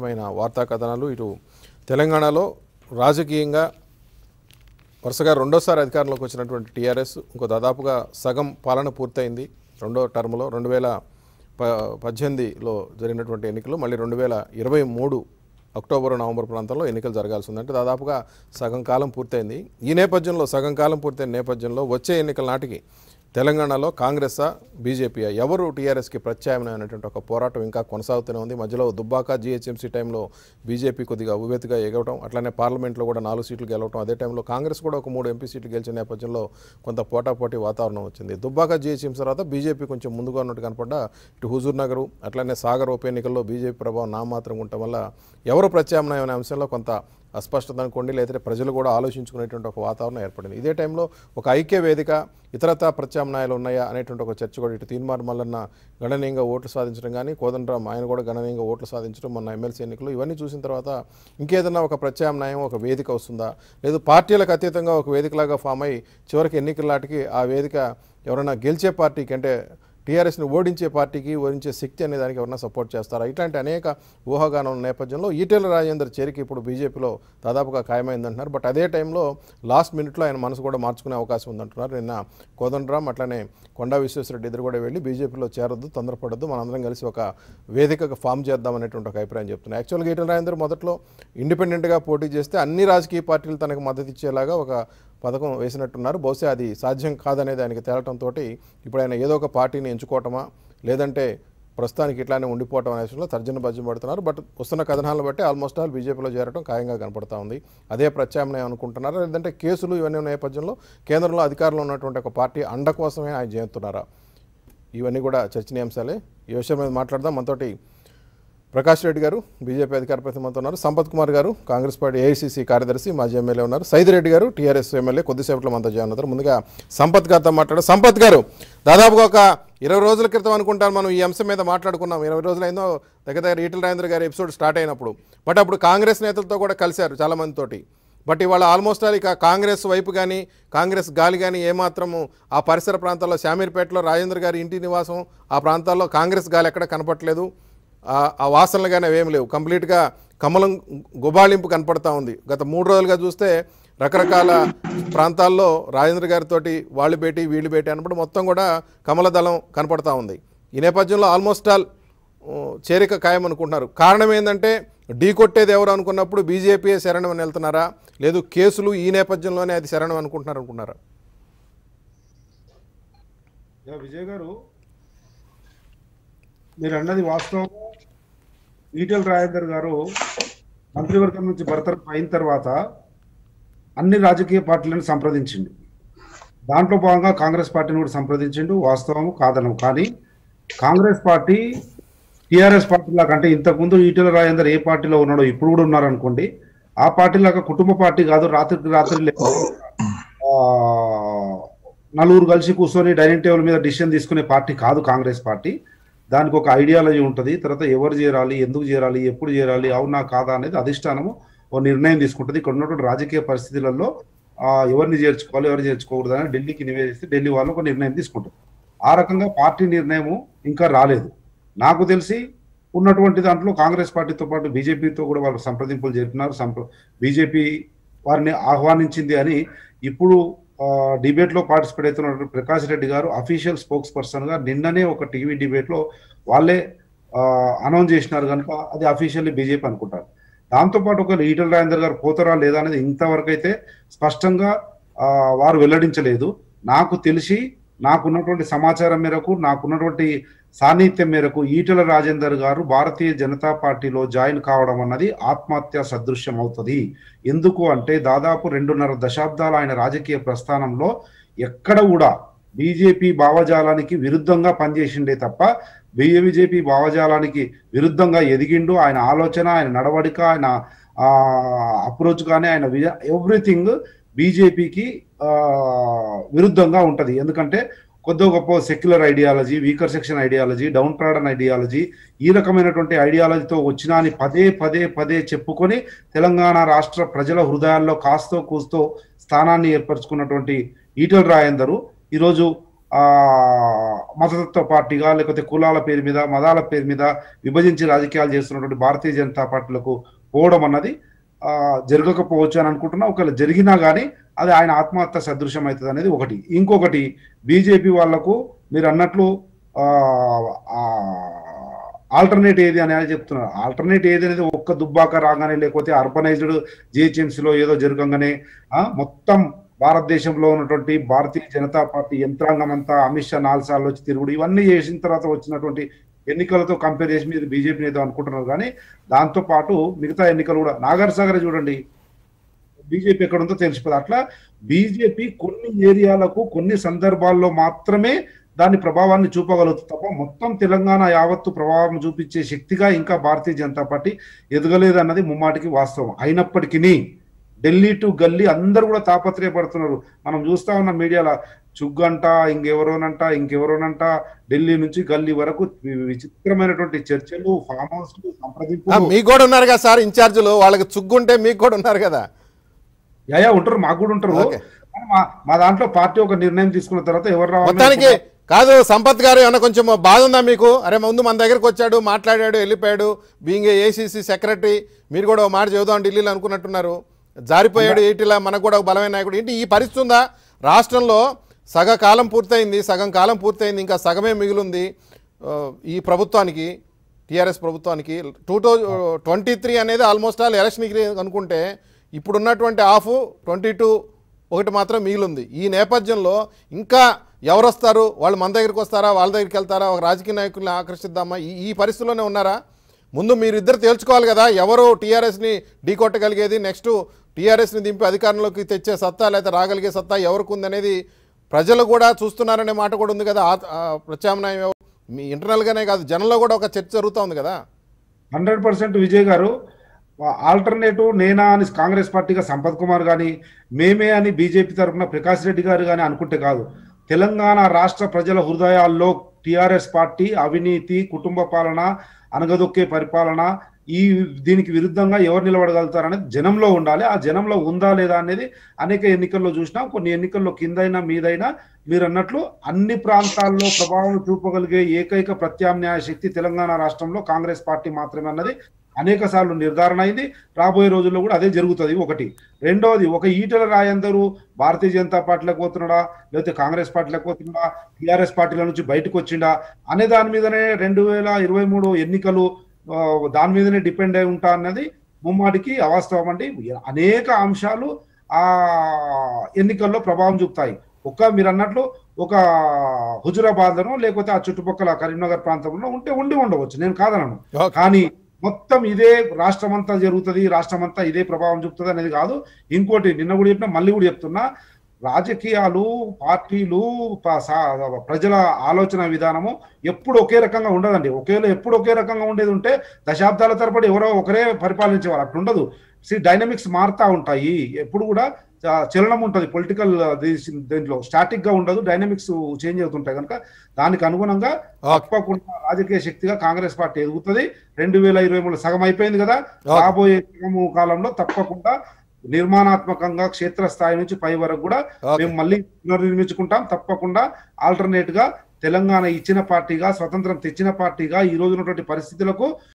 ముఖ్యమైన వార్తా కథనాలు ఇటు తెలంగాణలో రాజకీయంగా వరుసగా రెండోసారి అధికారంలోకి వచ్చినటువంటి టీఆర్ఎస్ ఇంకో దాదాపుగా సగం పాలన పూర్తయింది రెండో టర్మ్లో రెండు వేల ప పద్దెనిమిదిలో జరిగినటువంటి ఎన్నికలు మళ్ళీ రెండు వేల ఇరవై మూడు అక్టోబర్ నవంబర్ ప్రాంతంలో ఎన్నికలు జరగాల్సి ఉందంటే దాదాపుగా సగం కాలం పూర్తయింది ఈ నేపథ్యంలో సగం కాలం పూర్తయిన నేపథ్యంలో వచ్చే ఎన్నికల నాటికి తెలంగాణలో కాంగ్రెస్ బీజేపీ ఎవరు టీఆర్ఎస్కి ప్రత్యామ్నాయనటువంటి ఒక పోరాటం ఇంకా కొనసాగుతూనే ఉంది మధ్యలో దుబ్బాక జీహెచ్ఎంసీ టైంలో బీజేపీ కొద్దిగా ఉవేతిగా ఎగవటం అట్లనే పార్లమెంట్లో కూడా నాలుగు సీట్లు గెలవటం అదే టైంలో కాంగ్రెస్ కూడా ఒక మూడు ఎంపీ సీట్లు గెలిచిన నేపథ్యంలో కొంత పోటాపోటీ వాతావరణం వచ్చింది దుబ్బాక జీహెచ్ఎంసీ తర్వాత బీజేపీ కొంచెం ముందుగా ఉన్నట్టు కనపడ్డా ఇటు హుజూర్ నగరు అట్లానే సాగర్ ఉప ఎన్నికల్లో బీజేపీ ప్రభావం నామాత్రం ఉండటం వల్ల ఎవరు అనే అంశంలో కొంత అస్పష్టత అనుకోండి లేదంటే ప్రజలు కూడా ఆలోచించుకునేటువంటి ఒక వాతావరణం ఏర్పడింది ఇదే టైంలో ఒక ఐక్య వేదిక ఇతరత ప్రత్యామ్నాయాలు ఉన్నాయా అనేటువంటి ఒక చర్చ కూడా ఇటు తీన్మార్ మల్లన్న గణనీయంగా ఓట్లు సాధించడం కానీ కోదండరామ్ ఆయన కూడా గణనీయంగా ఓట్లు సాధించడం మొన్న ఎమ్మెల్సీ ఎన్నికలు ఇవన్నీ చూసిన తర్వాత ఇంకేదన్నా ఒక ప్రత్యామ్నాయం ఒక వేదిక వస్తుందా లేదు పార్టీలకు అతీతంగా ఒక వేదికలాగా ఫామ్ అయి చివరికి ఎన్నికల నాటికి ఆ వేదిక ఎవరైనా గెలిచే పార్టీకి అంటే టీఆర్ఎస్ని ఓడించే పార్టీకి ఓడించే శక్తి అనే దానికి ఎవరన్నా సపోర్ట్ చేస్తారా ఇట్లాంటి అనేక ఊహాగానం నేపథ్యంలో ఈటెల రాజేందర్ చేరిక ఇప్పుడు బీజేపీలో దాదాపుగా ఖాయమైందంటున్నారు బట్ అదే టైంలో లాస్ట్ మినిట్లో ఆయన మనసు కూడా మార్చుకునే అవకాశం ఉందంటున్నారు నిన్న కోదండరామ్ అట్లనే కొండా విశ్వేశ్వరరెడ్డి ఇద్దరు కూడా వెళ్ళి బీజేపీలో చేరొద్దు తొందరపడద్దు మనందరం కలిసి ఒక వేదికగా ఫామ్ చేద్దాం అనేటువంటి ఒక అభిప్రాయం చెప్తున్నారు యాక్చువల్గా ఈటెల రాజేందర్ మొదట్లో ఇండిపెండెంట్గా పోటీ చేస్తే అన్ని రాజకీయ పార్టీలు తనకు మద్దతు ఇచ్చేలాగా ఒక పథకం వేసినట్టున్నారు బహుశా అది సాధ్యం కాదనేది ఆయనకి తేలటంతో ఇప్పుడు ఆయన ఏదో ఒక పార్టీని ఎంచుకోవటమా లేదంటే ప్రస్తుతానికి ఇట్లానే ఉండిపోవటం అనే విషయంలో తర్జన భర్జన పడుతున్నారు బట్ వస్తున్న కథనాలను బట్టి ఆల్మోస్ట్ ఆల్ బీజేపీలో చేరడం ఖాయంగా కనపడతా ఉంది అదే ప్రత్యామ్నాయం అనుకుంటున్నారా లేదంటే కేసులు ఇవన్నీ నేపథ్యంలో కేంద్రంలో అధికారంలో ఉన్నటువంటి ఒక పార్టీ అండ కోసమే ఆయన చేస్తున్నారా ఇవన్నీ కూడా చర్చనీయాంశాలే ఈ విషయం మీద మాట్లాడదాం మనతోటి ప్రకాష్ రెడ్డి గారు బీజేపీ అధికార ప్రతిమంతో ఉన్నారు సంపత్ కుమార్ గారు కాంగ్రెస్ పార్టీ ఏఐసీసీ కార్యదర్శి మాజీ ఎమ్మెల్యే ఉన్నారు రెడ్డి గారు టీఆర్ఎస్ ఎమ్మెల్యే కొద్దిసేపట్లో మంత్ర జాయిన్ అవుతారు ముందుగా సంపత్ గారితో మాట్లాడు సంపత్ గారు దాదాపుగా ఒక ఇరవై రోజుల క్రితం అనుకుంటాను మనం ఈ అంశం మీద మాట్లాడుకున్నాం ఇరవై రోజులైందో దగ్గర దగ్గర ఈటల రాజేంద్ర గారి ఎపిసోడ్ స్టార్ట్ అయినప్పుడు బట్ అప్పుడు కాంగ్రెస్ నేతలతో కూడా కలిశారు చాలామందితోటి బట్ ఇవాళ ఆల్మోస్ట్ ఆల్ ఇక కాంగ్రెస్ వైపు కానీ కాంగ్రెస్ గాలి కానీ ఏమాత్రము ఆ పరిసర ప్రాంతాల్లో శామీర్పేటలో రాజేంద్ర గారి ఇంటి నివాసం ఆ ప్రాంతాల్లో కాంగ్రెస్ గాలి ఎక్కడ కనపట్లేదు ఆ వాసనలు కానీ అవేమి లేవు కంప్లీట్గా కమలం గుబాళింపు కనపడతా ఉంది గత మూడు రోజులుగా చూస్తే రకరకాల ప్రాంతాల్లో రాజేంద్ర గారితో వాళ్ళు భేటీ వీళ్ళు భేటీ అన్నప్పుడు మొత్తం కూడా కమల దళం కనపడతా ఉంది ఈ నేపథ్యంలో ఆల్మోస్ట్ ఆల్ చేరిక ఖాయం అనుకుంటున్నారు కారణం ఏంటంటే ఢీ కొట్టేది ఎవరు అనుకున్నప్పుడు బీజేపీయే శరణం అని వెళ్తున్నారా లేదు కేసులు ఈ నేపథ్యంలోనే అది శరణం అనుకుంటున్నారు అనుకున్నారా విజయ్ గారు మీరు అన్నది వాస్తవం ఈటెల రాజేందర్ గారు మంత్రివర్గం నుంచి బర్తరఫ్ అయిన తర్వాత అన్ని రాజకీయ పార్టీలను సంప్రదించిండు దాంట్లో భాగంగా కాంగ్రెస్ పార్టీని కూడా సంప్రదించిండు వాస్తవం కాదను కానీ కాంగ్రెస్ పార్టీ టీఆర్ఎస్ లాగా అంటే ఇంతకుముందు ఈటల రాజేందర్ ఏ పార్టీలో ఉన్నాడో ఇప్పుడు కూడా ఉన్నారనుకోండి ఆ పార్టీ లాగా కుటుంబ పార్టీ కాదు రాత్రికి రాత్రి నలుగురు కలిసి కూర్చొని డైనింగ్ టేబుల్ మీద డిసిషన్ తీసుకునే పార్టీ కాదు కాంగ్రెస్ పార్టీ దానికి ఒక ఐడియాలజీ ఉంటుంది తర్వాత ఎవరు చేరాలి ఎందుకు చేరాలి ఎప్పుడు చేరాలి అవునా కాదా అనేది అధిష్టానము ఒక నిర్ణయం తీసుకుంటుంది ఇక్కడ ఉన్నటువంటి రాజకీయ పరిస్థితులలో ఎవరిని చేర్చుకోవాలి ఎవరిని చేర్చుకోకూడదు అని ఢిల్లీకి నివేదిస్తే ఢిల్లీ వాళ్ళు ఒక నిర్ణయం తీసుకుంటారు ఆ రకంగా పార్టీ నిర్ణయము ఇంకా రాలేదు నాకు తెలిసి ఉన్నటువంటి దాంట్లో కాంగ్రెస్ పార్టీతో పాటు బీజేపీతో కూడా వాళ్ళు సంప్రదింపులు జరిపినారు సంప్ర బీజేపీ వారిని ఆహ్వానించింది అని ఇప్పుడు డిబేట్ లో పార్టిసిపేట్ అవుతున్నటువంటి ప్రకాష్ రెడ్డి గారు అఫీషియల్ స్పోక్స్ పర్సన్ గా నిన్ననే ఒక టీవీ డిబేట్ లో వాళ్ళే అనౌన్స్ చేసినారు కనుక అది అఫీషియల్లీ బీజేపీ అనుకుంటారు దాంతోపాటు ఒక ఈటల రాజేందర్ గారు పోతారా లేదా అనేది ఇంతవరకు అయితే స్పష్టంగా వారు వెల్లడించలేదు నాకు తెలిసి నాకున్నటువంటి సమాచారం మేరకు నాకున్నటువంటి సాన్నిహిత్యం మేరకు ఈటల రాజేందర్ గారు భారతీయ జనతా పార్టీలో జాయిన్ కావడం అన్నది ఆత్మహత్య సదృశ్యం అవుతుంది ఎందుకు అంటే దాదాపు రెండున్నర దశాబ్దాల ఆయన రాజకీయ ప్రస్థానంలో ఎక్కడ కూడా బీజేపీ భావజాలానికి విరుద్ధంగా పనిచేసిండే తప్ప బీజేపీ భావజాలానికి విరుద్ధంగా ఎదిగిండు ఆయన ఆలోచన ఆయన నడవడిక ఆయన అప్రోచ్ కానీ ఆయన ఎవ్రీథింగ్ బీజేపీకి విరుద్ధంగా ఉంటుంది ఎందుకంటే కొద్ది గొప్ప secular ideology weaker section ideology downtrodden ideology ఈ రకమైనటువంటి ఐడియాలజీతో వచ్చినా అని పదే పదే పదే చెప్పుకొని తెలంగాణ రాష్ట్ర ప్రజల హృదయాల్లో కాస్తో కూస్తో స్థానాన్ని ఏర్పరచుకున్నటువంటి ఈటల రాయందరు ఈరోజు మతతత్వ పార్టీగా లేకపోతే కులాల పేరు మీద మతాల పేరు మీద విభజించి రాజకీయాలు చేస్తున్నటువంటి భారతీయ జనతా పార్టీలకు పోవడం అన్నది జరగకపోవచ్చు అని అనుకుంటున్నా ఒకవేళ జరిగినా కానీ అది ఆయన ఆత్మహత్య సదృశ్యం అవుతుంది అనేది ఒకటి ఇంకొకటి బీజేపీ వాళ్లకు మీరు అన్నట్లు ఆల్టర్నేట్ ఏది అనేది చెప్తున్నారు ఆల్టర్నేట్ ఏది అనేది ఒక్క దుబ్బాక రాగానే లేకపోతే అర్బనైజ్డ్ జిహెచ్ఎంసీలో ఏదో జరగంగానే మొత్తం భారతదేశంలో ఉన్నటువంటి భారతీయ జనతా పార్టీ యంత్రాంగం అంతా అమిత్ షా నాలుగు సార్లు వచ్చి తిరుగుడు ఇవన్నీ చేసిన తర్వాత వచ్చినటువంటి ఎన్నికలతో కంపేర్ చేసి మీరు బీజేపీ నేత అనుకుంటున్నారు కానీ దాంతో పాటు మిగతా ఎన్నికలు కూడా నాగర్ చూడండి బీజేపీ ఎక్కడుందో తెలిసిపోదు అట్లా బీజేపీ కొన్ని ఏరియాలకు కొన్ని సందర్భాల్లో మాత్రమే దాని ప్రభావాన్ని చూపగలుగుతుంది తప్ప మొత్తం తెలంగాణ యావత్తు ప్రభావం చూపించే శక్తిగా ఇంకా భారతీయ జనతా పార్టీ ఎదగలేదన్నది ముమ్మాటికి వాస్తవం అయినప్పటికీ ఢిల్లీ టు గల్లీ అందరూ కూడా తాపత్రయపడుతున్నారు మనం చూస్తా ఉన్న మీడియాలో చుగ్గంట ఇంకెవరోనంట ఇంకెవరోనంట ఢిల్లీ నుంచి గల్లీ వరకు విచిత్రమైనటువంటి చర్చలు ఫామ్ హౌస్ సంప్రదింపు మీకు కూడా ఉన్నారు కదా సార్ ఇన్ఛార్జీలు వాళ్ళకి చుగ్గుంటే మీకు కూడా ఉన్నారు కదా యా ఉంటారు మాకు కూడా ఉంటారు మా దాంట్లో పార్టీ ఒక నిర్ణయం తీసుకున్న తర్వాత ఎవరు రావడానికి కాదు సంపత్ గారు ఏమన్నా కొంచెం బాధ ఉందా మీకు అరే ముందు మన దగ్గరకు వచ్చాడు మాట్లాడాడు వెళ్ళిపోయాడు బీయింగ్ ఏసీసీ సెక్రటరీ మీరు కూడా ఒక మాట చెబుదాం ఢిల్లీలో అనుకున్నట్టున్నారు జారిపోయాడు ఏటిలా మనకు కూడా ఒక బలమైన నాయకుడు ఏంటి ఈ పరిస్థితి ఉందా రాష్ట్రంలో సగ కాలం పూర్తయింది సగం కాలం పూర్తయింది ఇంకా సగమే మిగిలింది ఈ ప్రభుత్వానికి టీఆర్ఎస్ ప్రభుత్వానికి టూ ట్వంటీ త్రీ అనేది ఆల్మోస్ట్ ఆల్ ఎలక్షన్ అనుకుంటే ఇప్పుడున్నటువంటి ఆఫ్ ట్వంటీ టూ ఒకటి మాత్రం మిగిలింది ఈ నేపథ్యంలో ఇంకా ఎవరు వస్తారు వాళ్ళు మన దగ్గరికి వస్తారా వాళ్ళ దగ్గరికి వెళ్తారా ఒక రాజకీయ నాయకుల్ని ఆకర్షిద్దామా ఈ ఈ పరిస్థితుల్లోనే ఉన్నారా ముందు మీరిద్దరు తేల్చుకోవాలి కదా ఎవరు టీఆర్ఎస్ని ఢీ కొట్టగలిగేది నెక్స్ట్ టీఆర్ఎస్ని దింపి అధికారంలోకి తెచ్చే సత్తా లేకపోతే రాగలిగే సత్తా ఎవరికి ఉందనేది ప్రజలు కూడా చూస్తున్నారనే మాట కూడా ఉంది కదా ప్రత్యామ్నాయం మీ ఇంటర్నల్గానే కాదు జనంలో కూడా ఒక చర్చ జరుగుతూ ఉంది కదా హండ్రెడ్ పర్సెంట్ విజయ్ గారు ఆల్టర్నేటివ్ నేనా అని కాంగ్రెస్ పార్టీగా సంపత్ కుమార్ కానీ మేమే అని బీజేపీ తరఫున ప్రకాష్ రెడ్డి గారు కానీ అనుకుంటే కాదు తెలంగాణ రాష్ట్ర ప్రజల హృదయాల్లో టీఆర్ఎస్ పార్టీ అవినీతి కుటుంబ పాలన అనగదొక్కే పరిపాలన ఈ దీనికి విరుద్ధంగా ఎవరు నిలబడగలుగుతారు అనేది జనంలో ఉండాలి ఆ జనంలో ఉందా లేదా అనేది అనేక ఎన్నికల్లో చూసినా కొన్ని ఎన్నికల్లో కిందైనా మీదైనా మీరు అన్నట్లు అన్ని ప్రాంతాల్లో ప్రభావం చూపగలిగే ఏకైక ప్రత్యామ్నాయ శక్తి తెలంగాణ రాష్ట్రంలో కాంగ్రెస్ పార్టీ మాత్రమే అన్నది అనేక సార్లు నిర్ధారణ అయింది రాబోయే రోజుల్లో కూడా అదే జరుగుతుంది ఒకటి రెండవది ఒక ఈటల రాయందరూ భారతీయ జనతా పార్టీలకు పోతున్నాడా లేకపోతే కాంగ్రెస్ పార్టీలకు పోతున్నాడా టీఆర్ఎస్ పార్టీల నుంచి బయటకు వచ్చిండా అనే దాని మీదనే రెండు వేల ఇరవై మూడు ఎన్నికలు దాని మీదనే డిపెండ్ అయి ఉంటా అన్నది ముమ్మాటికి అవాస్తవం అండి అనేక అంశాలు ఆ ఎన్నికల్లో ప్రభావం చూపుతాయి ఒక్క మీరు అన్నట్లు ఒక హుజురాబాద్లోనో లేకపోతే ఆ చుట్టుపక్కల కరీంనగర్ ప్రాంతంలో ఉంటే ఉండి ఉండవచ్చు నేను కాదనను కానీ మొత్తం ఇదే రాష్ట్రం అంతా జరుగుతుంది రాష్ట్రం అంతా ఇదే ప్రభావం చూపుతుంది అనేది కాదు ఇంకోటి నిన్న కూడా చెప్పిన మళ్ళీ కూడా చెప్తున్నా రాజకీయాలు పార్టీలు ప్రజల ఆలోచన విధానము ఎప్పుడు ఒకే రకంగా ఉండదండి ఒకేలా ఎప్పుడు ఒకే రకంగా ఉండేది ఉంటే దశాబ్దాల తరబడి ఎవరో ఒకరే పరిపాలించేవారు అట్లా ఉండదు సీ డైనమిక్స్ మారుతూ ఉంటాయి ఎప్పుడు కూడా చలనం ఉంటుంది పొలిటికల్ దీంట్లో స్టాటిక్ గా ఉండదు డైనమిక్స్ చేంజ్ అవుతుంటాయి కనుక దానికి అనుగుణంగా తప్పకుండా రాజకీయ శక్తిగా కాంగ్రెస్ పార్టీ ఎదుగుతుంది రెండు వేల ఇరవై మూడు సగం అయిపోయింది కదా రాబోయే సగము కాలంలో తప్పకుండా నిర్మాణాత్మకంగా క్షేత్రస్థాయి నుంచి పై వరకు కూడా మేము మళ్ళీ పునర్నిర్మించుకుంటాం తప్పకుండా ఆల్టర్నేట్ గా తెలంగాణ ఇచ్చిన పార్టీగా స్వతంత్రం తెచ్చిన పార్టీగా ఈ రోజు ఉన్నటువంటి పరిస్థితులకు